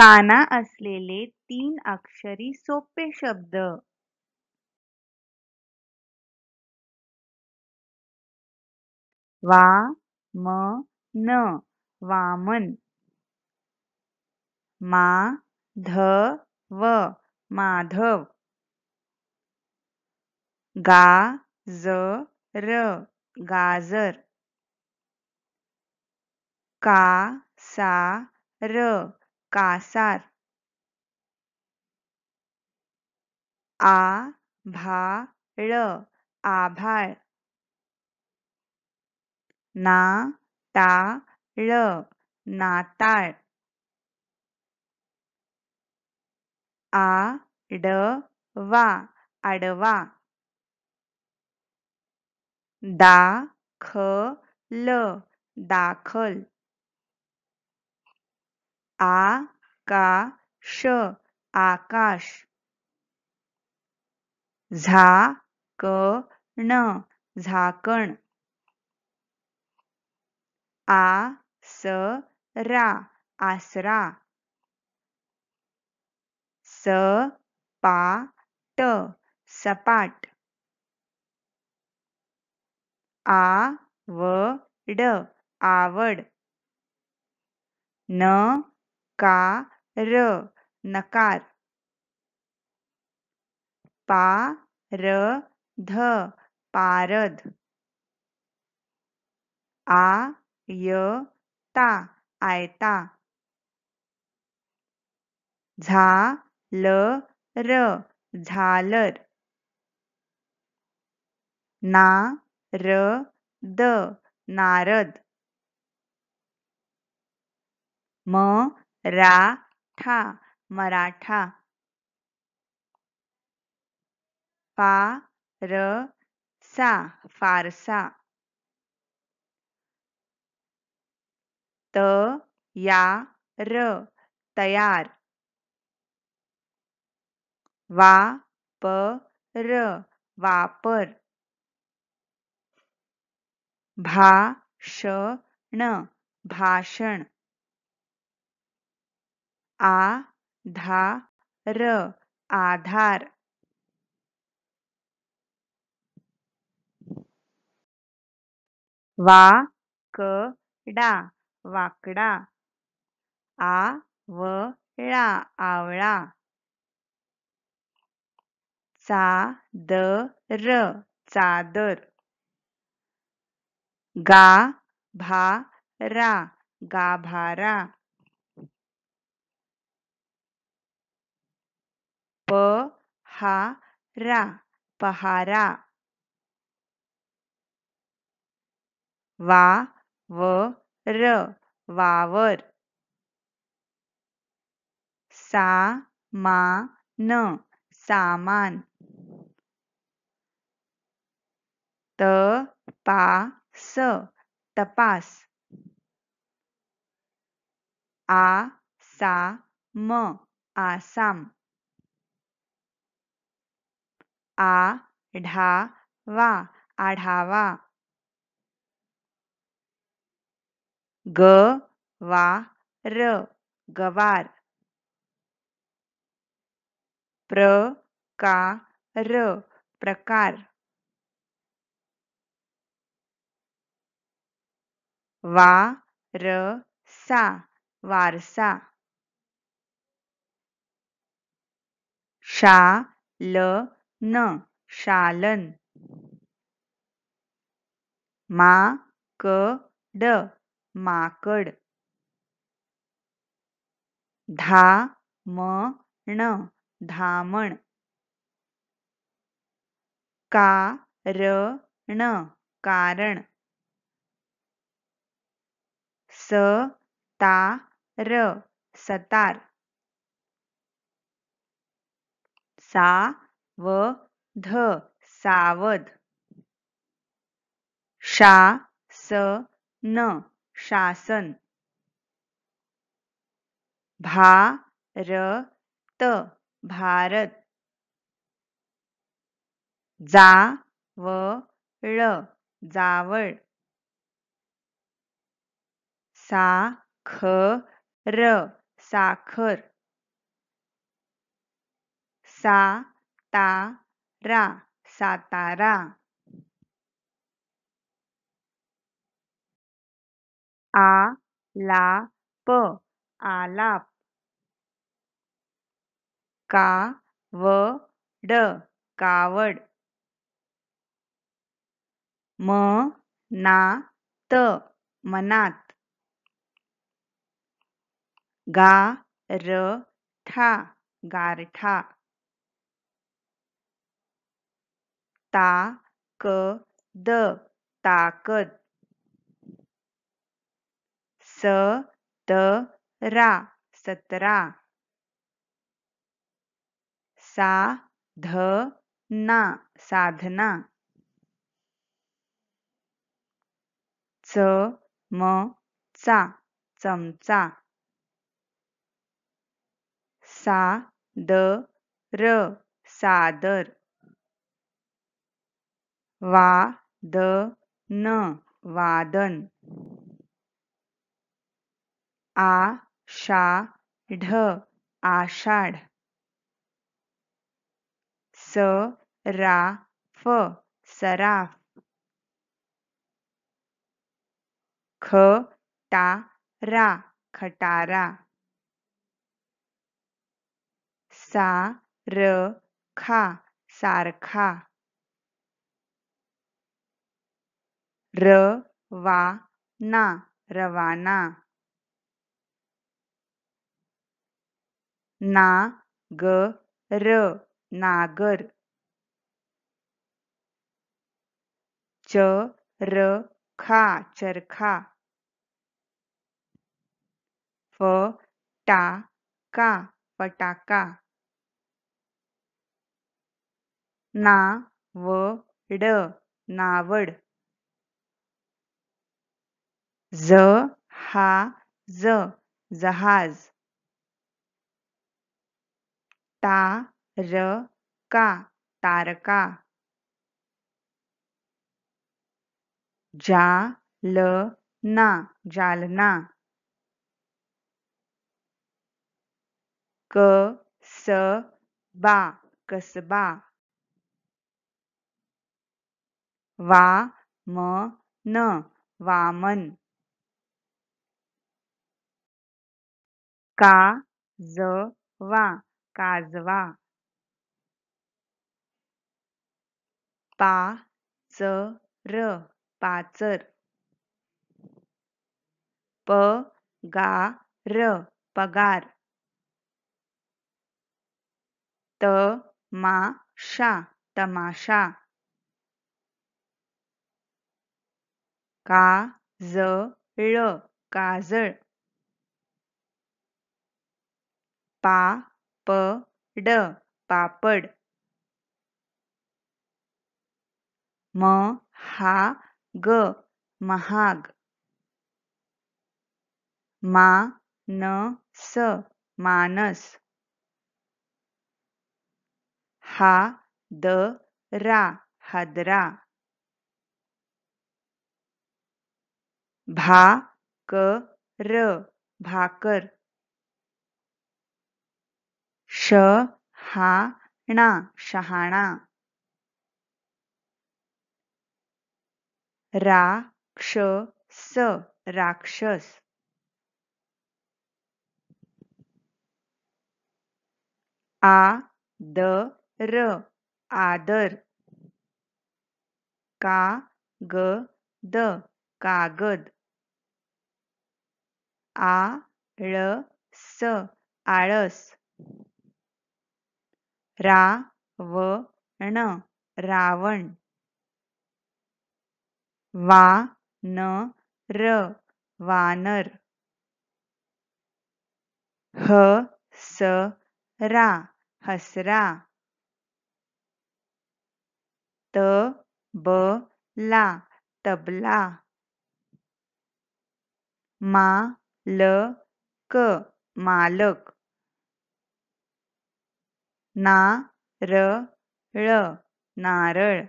काना असलेले तीन अक्षरी सोपे शब्द वा म न वामन मा ध व माधव गा ज र गाजर का सा र कासार आभाळ आभाळ नाताळ नाताळ आडवा आडवा दाखल दाखल आ का श आकाश झा क ण झाकण आ स रा आसरा स पा ट सपाट आ व ड आवड न का र नकार पा र ध पारद आ य ता आयता झा ल र झालर ना र द नारद म रा ठा मराठा पा र सा फारसा त या र तयार वा प र वापर भा श ण भाषण आ-धा-र आधार वा-क-डा वाकडा आ-व-ळा आवळा चा-द-र चादर गा-भा-रा गाभारा प हा पहारा पहारा वा-व-र वावर सा-मा-न सामान त-पा-स तपास आ-सा-म आसाम आ ढा वा आढावा ग वा र गवार प्र का र प्रकार वा र सा वारसा शा ल न शालन मा क ड माकड धा म ण धामण का र ण कारण स ता र सतार सा व ध सावध शा स न शासन भा र त भारत जा व ळ जावळ सा ख र साखर सा ता रा सातारा आ ला प आलाप का व ड कावड म ना त मनात गा र था गारठा ताकद, ताकद स सतरा सा ना साधना च म चा चमचा सा द र सादर वा द न वादन आ शा ढ आषाढ स रा फ सराफ ख टा रा खटारा सा र खा सारखा र-वा-ना ग र नाग-र नागर च-र-खा चरखा फ-टा-का फटाका ना-व-ड नावड ज हा ज जहाज ता का तारका जा ल ना जालना क स बा कसबा वा म न वामन का ज वा काजवा पा च र पाचर प गा र पगार त मा शा तमाशा का ज ळ काजळ पा प पापड म हा ग महाग मा न स मानस हा द रा हादरा भा क भाकर श हा णा शहाणा स राक्षस आ द र आदर का ग द कागद आ ळ स आळस रा व ण रावण वा न र वानर ह स रा हसरा त ब ला तबला मा ल क मालक र, नारळ नारळ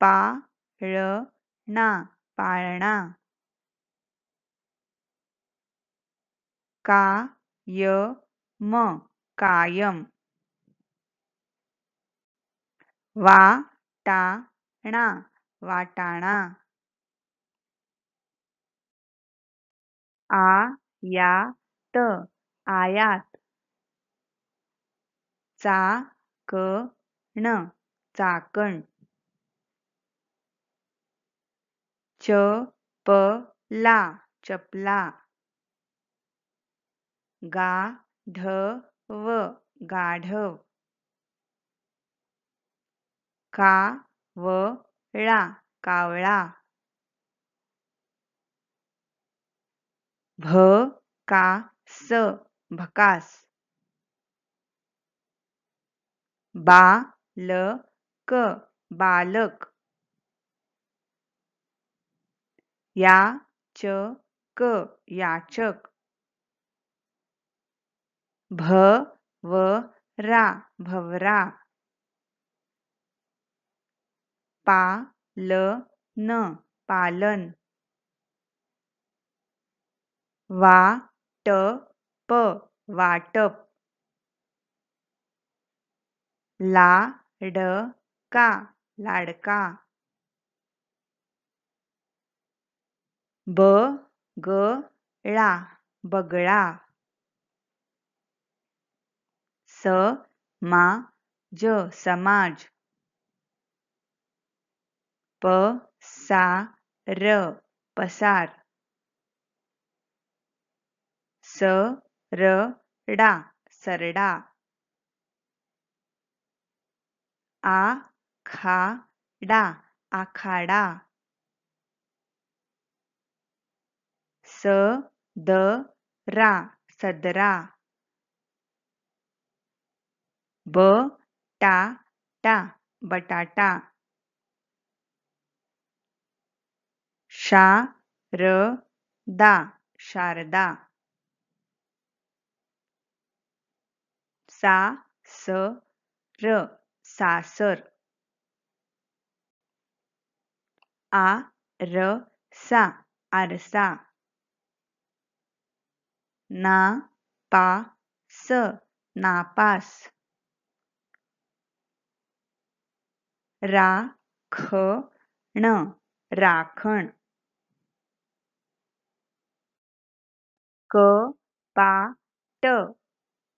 पाळणा म कायम कायम वाटाणा वाटाणा आयात आयात चाकण च ला, चपला व, गाढव वळा कावळा भ का, स, भकास बा ल क बालक या च क याचक भ व रा भवरा पालन पालन वा ट प वाटप लाडका ब लाडका बगळा स मा ज समाज र पसार पसार सरडा सरडा आखाडा आखाडा सदरा ब टा टा बटाटा शा दा शारदा स र सासर आ र सा आरसा स, नापास ख, नापास राखण राखण ट,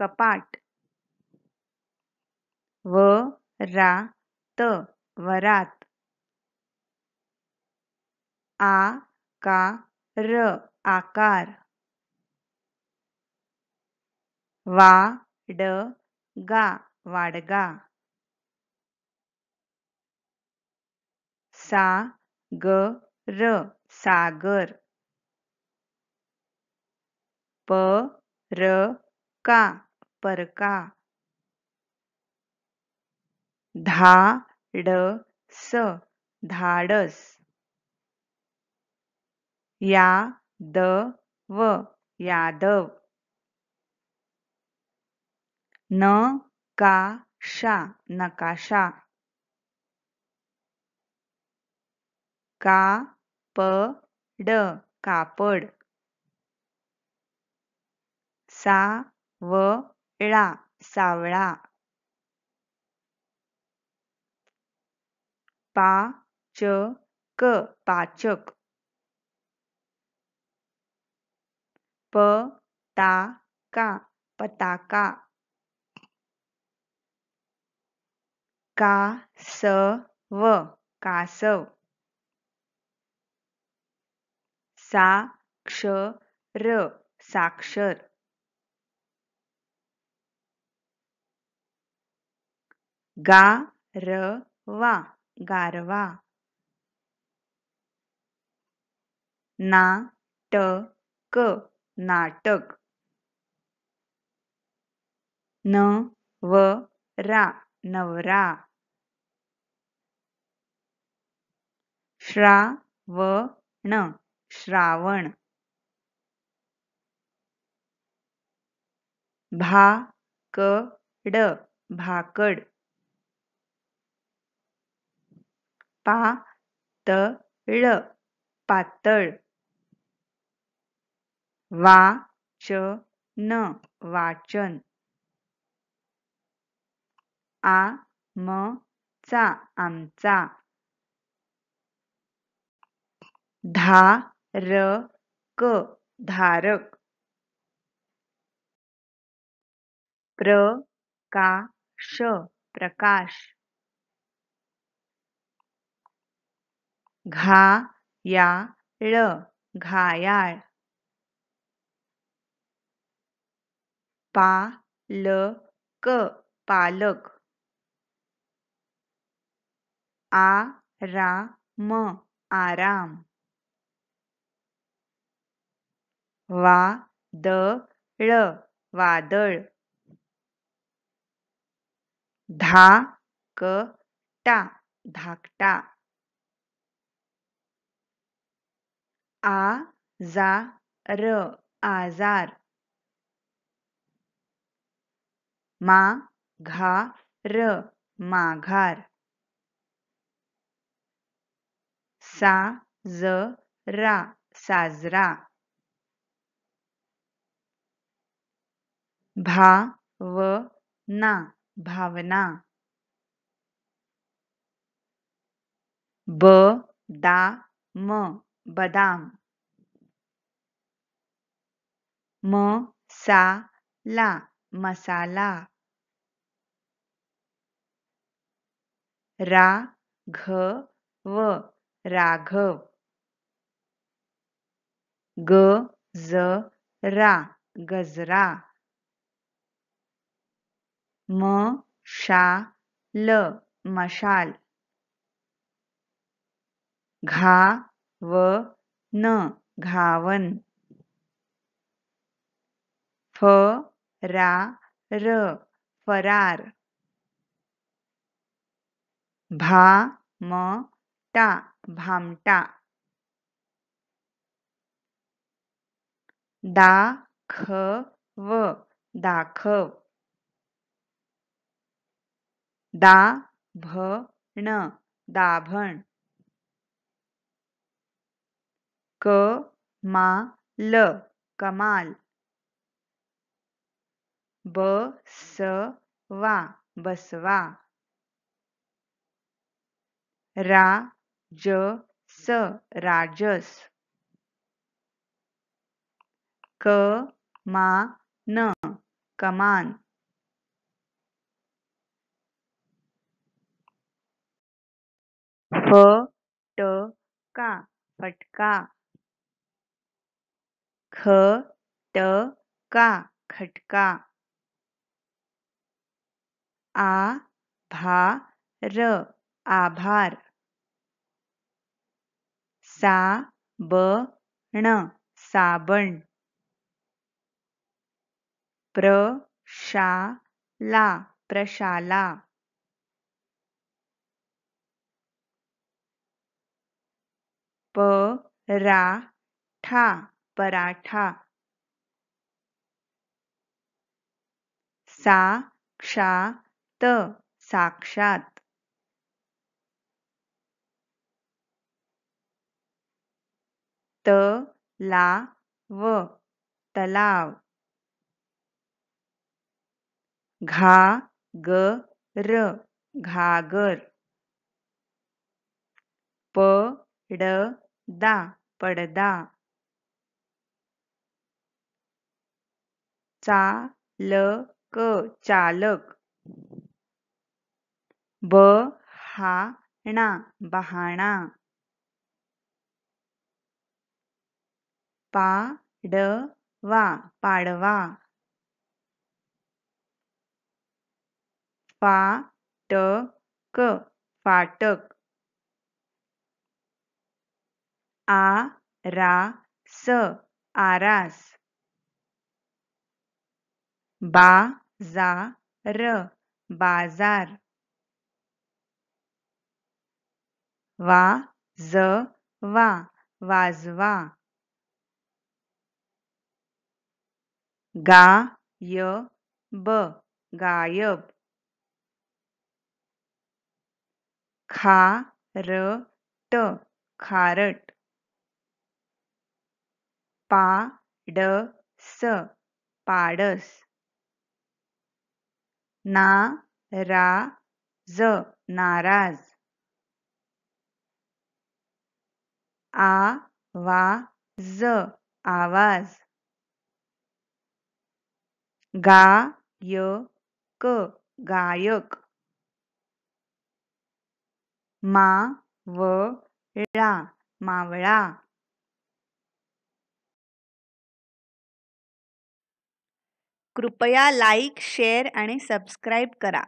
कपाट व रा त वरात आ का र आकार वा ड गा वाडगा सा ग र सागर प र का परका धा ड स धाडस या द व यादव न का शा नकाशा का प ड कापड सा वळा सावळा पाचक पाचक पताका व कासव र साक्षर र वा गारवा ना ट क नाटक न व रा नवरा श्रा व न श्रावण भा क ड भाकड पा त पातळ वा च न वाचन आ म आमचा धा र क धारक प्र प्रकाश घा या ळ घायाळ पा ल क पालक आ रा म आराम वा द ळ वादळ धा क टा धाकटा आ जा र आजार मा घा र माघार सा ज साजरा भा व ना भावना ब दा म बदाम म सा ला मसाला रा घ व राघव ग ज रा गजरा म शा ल मशाल घा व न घावन फ रा र फरार भा म टा भामटा दा ख व दाखव दा भ दाभण क मा ल कमाल ब स वा बसवा रा ज स राजस क मा न कमान फ ट का फटका ख ट का खटका आ भा र आभार सा ब ण साबण प्र शा ला प्रशाला प रा ठा पराठा सा त साक्षात त ला व तलाव घा ग र घागर प दा पडदा चालक चालक बहाणा बहाणा पाडवा पाडवा फाटक फाटक आरास आरास बा जा र बाजार वा ज वा वाजवा गा य ब गायब खा र ट खारट पा ड स पाडस ना रा ज नाराज आ वा ज आवाज गा क गायक मा व मावळा कृपया लाईक शेअर आणि सबस्क्राईब करा